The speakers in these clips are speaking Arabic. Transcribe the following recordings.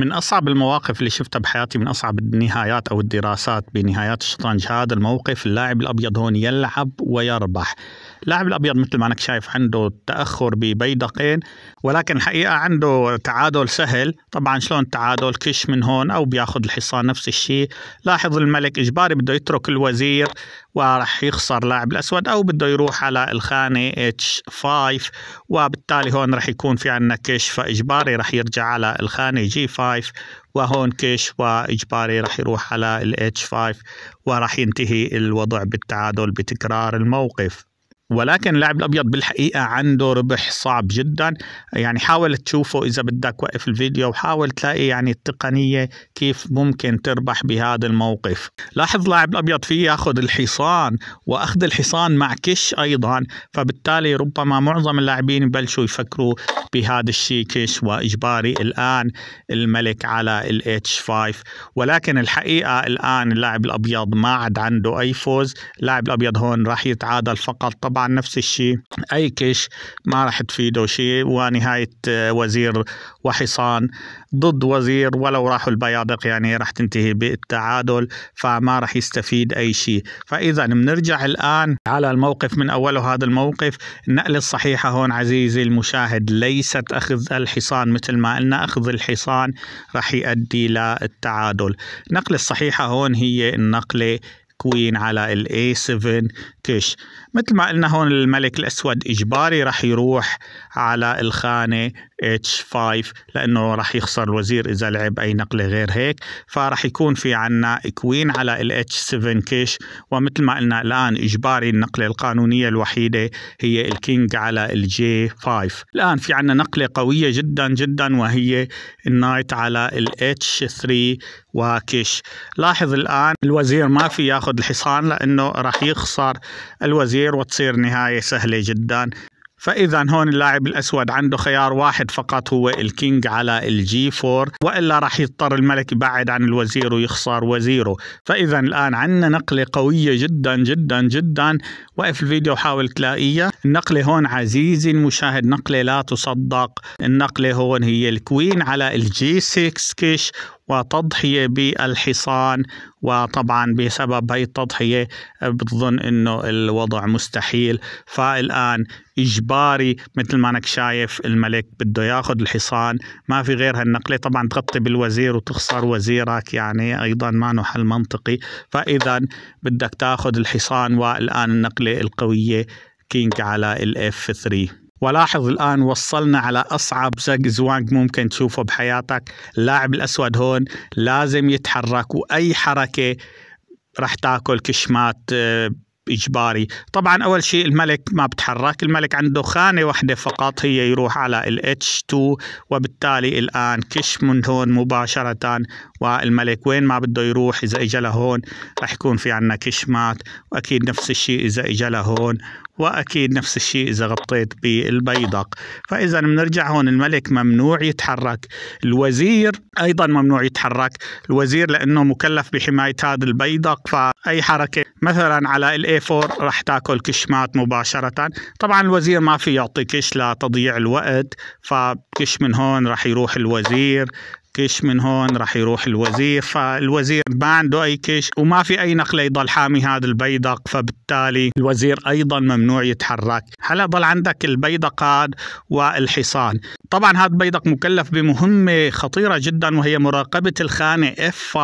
من أصعب المواقف اللي شفتها بحياتي من أصعب النهايات أو الدراسات بنهايات الشطرنج هذا الموقف اللاعب الأبيض هون يلعب ويربح اللاعب الأبيض مثل ما أنك شايف عنده تأخر ببيدقين ولكن الحقيقة عنده تعادل سهل طبعا شلون تعادل كش من هون أو بياخذ الحصان نفس الشيء لاحظ الملك إجباري بده يترك الوزير وراح يخسر لاعب الأسود أو بده يروح على الخانة H5 وبالتالي هون راح يكون في عندنا كش فإجباري راح يرجع على الخانة G5 وهون كش وإجباري راح يروح على الاتش H5 وراح ينتهي الوضع بالتعادل بتكرار الموقف ولكن اللاعب الابيض بالحقيقه عنده ربح صعب جدا يعني حاول تشوفه اذا بدك وقف الفيديو وحاول تلاقي يعني التقنيه كيف ممكن تربح بهذا الموقف لاحظ اللاعب الابيض فيه ياخذ الحصان واخذ الحصان مع كش ايضا فبالتالي ربما معظم اللاعبين بلشوا يفكروا بهذا الشيء كش واجباري الان الملك على الاتش 5 ولكن الحقيقه الان اللاعب الابيض ما عاد عنده اي فوز اللاعب الابيض هون راح يتعادل فقط طبعا نفس الشيء أي كش ما راح تفيده شيء ونهاية آه، وزير وحصان ضد وزير ولو راحوا البيادق يعني راح تنتهي بالتعادل فما راح يستفيد أي شيء فإذا بنرجع الآن على الموقف من أوله هذا الموقف النقلة الصحيحة هون عزيزي المشاهد ليست أخذ الحصان مثل ما قلنا أخذ الحصان راح يؤدي للتعادل النقلة الصحيحة هون هي النقلة التكوين على الاي 7 كش مثل ما قلنا هون الملك الاسود اجباري راح يروح على الخانه اتش 5 لانه راح يخسر الوزير اذا لعب اي نقله غير هيك فراح يكون في عنا كوين على الاتش 7 كيش ومثل ما قلنا الان اجباري النقله القانونيه الوحيده هي الكينج على الجي 5 الان في عنا نقله قويه جدا جدا وهي النايت على الاتش 3 وكيش لاحظ الآن الوزير ما في ياخذ الحصان لأنه راح يخسر الوزير وتصير نهاية سهلة جدا فإذا هون اللاعب الأسود عنده خيار واحد فقط هو الكينج على الجي 4 وإلا راح يضطر الملك يبعد عن الوزير ويخسر وزيره فإذا الآن عندنا نقلة قوية جدا جدا جدا وقف الفيديو وحاول تلاقيها النقلة هون عزيزي المشاهد نقلة لا تصدق النقلة هون هي الكوين على الجي 6 كش وتضحية بالحصان وطبعا بسبب هي التضحية آه، بتظن انه الوضع مستحيل فالآن إجباري مثل ما أنك شايف الملك بده ياخذ الحصان ما في غير هالنقلة طبعا تغطي بالوزير وتخسر وزيرك يعني أيضا ما حل منطقي فإذا بدك تاخذ الحصان والآن النقلة القوية كينج على الاف 3 ولاحظ الآن وصلنا على أصعب زق زوانق ممكن تشوفه بحياتك اللاعب الأسود هون لازم يتحرك وأي حركة راح تاكل كشمات آه، اجباري طبعا اول شيء الملك ما بتحرك الملك عنده خانه واحده فقط هي يروح على الاتش 2 وبالتالي الان كش من هون مباشره والملك وين ما بده يروح اذا اجى لهون رح يكون في عندنا كشمات واكيد نفس الشيء اذا اجى لهون وأكيد نفس الشيء إذا غطيت بالبيدق فإذا بنرجع هون الملك ممنوع يتحرك الوزير أيضا ممنوع يتحرك الوزير لأنه مكلف بحماية هذا البيدق فأي حركة مثلا على الاي 4 راح تاكل كشمات مباشرة طبعا الوزير ما في يعطي كش لتضييع الوقت فكش من هون راح يروح الوزير كيش من هون راح يروح الوزير فالوزير ما عنده أي كيش وما في أي نقلة يضل حامي هذا البيدق فبالتالي الوزير أيضا ممنوع يتحرك هلا ضل عندك البيدق والحصان طبعا هذا البيدق مكلف بمهمة خطيرة جدا وهي مراقبة اف F5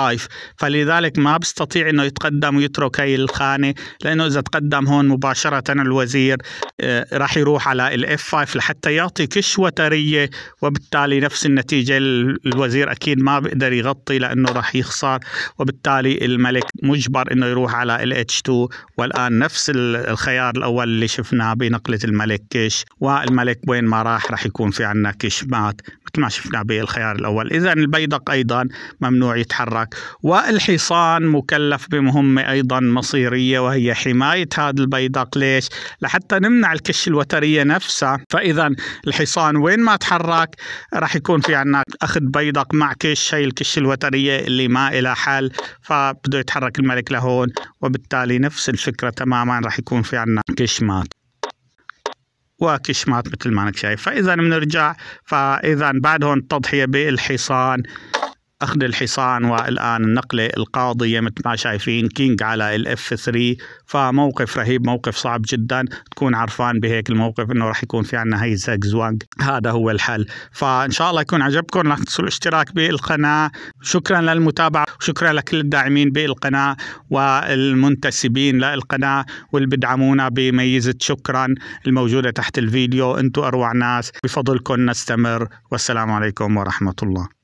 فلذلك ما بيستطيع أنه يتقدم ويترك هي الخانة لأنه إذا تقدم هون مباشرة الوزير آه، راح يروح على الاف 5 لحتى يعطي كش وترية وبالتالي نفس النتيجة الوزير الوزير اكيد ما بيقدر يغطي لانه راح يخسر وبالتالي الملك مجبر انه يروح على الاتش 2 والان نفس الخيار الاول اللي شفناه بنقله الملك كش والملك وين ما راح راح يكون في عندنا كش مات مثل ما شفنا بالخيار الاول اذا البيدق ايضا ممنوع يتحرك والحصان مكلف بمهمه ايضا مصيريه وهي حمايه هذا البيدق ليش لحتى نمنع الكش الوتريه نفسها فاذا الحصان وين ما تحرك راح يكون في عندنا اخذ بيدق يتحرك مع كش هي الكش الوترية اللي ما إلى حل فبده يتحرك الملك لهون وبالتالي نفس الفكرة تماما راح يكون في عنا كش مات وكشمات مثل ما انك شايف فاذا بنرجع فاذا بعد هون التضحيه بالحصان اخذ الحصان والان النقله القاضيه مثل ما شايفين كينج على الاف 3 فموقف رهيب موقف صعب جدا تكون عرفان بهيك الموقف انه راح يكون في عنا هي زاجزواج هذا هو الحل فان شاء الله يكون عجبكم لا تنسوا الاشتراك بالقناه شكرا للمتابعه وشكرا لكل الداعمين بالقناه والمنتسبين للقناه واللي بدعمونا بميزه شكرا الموجوده تحت الفيديو انتم اروع ناس بفضلكم نستمر والسلام عليكم ورحمه الله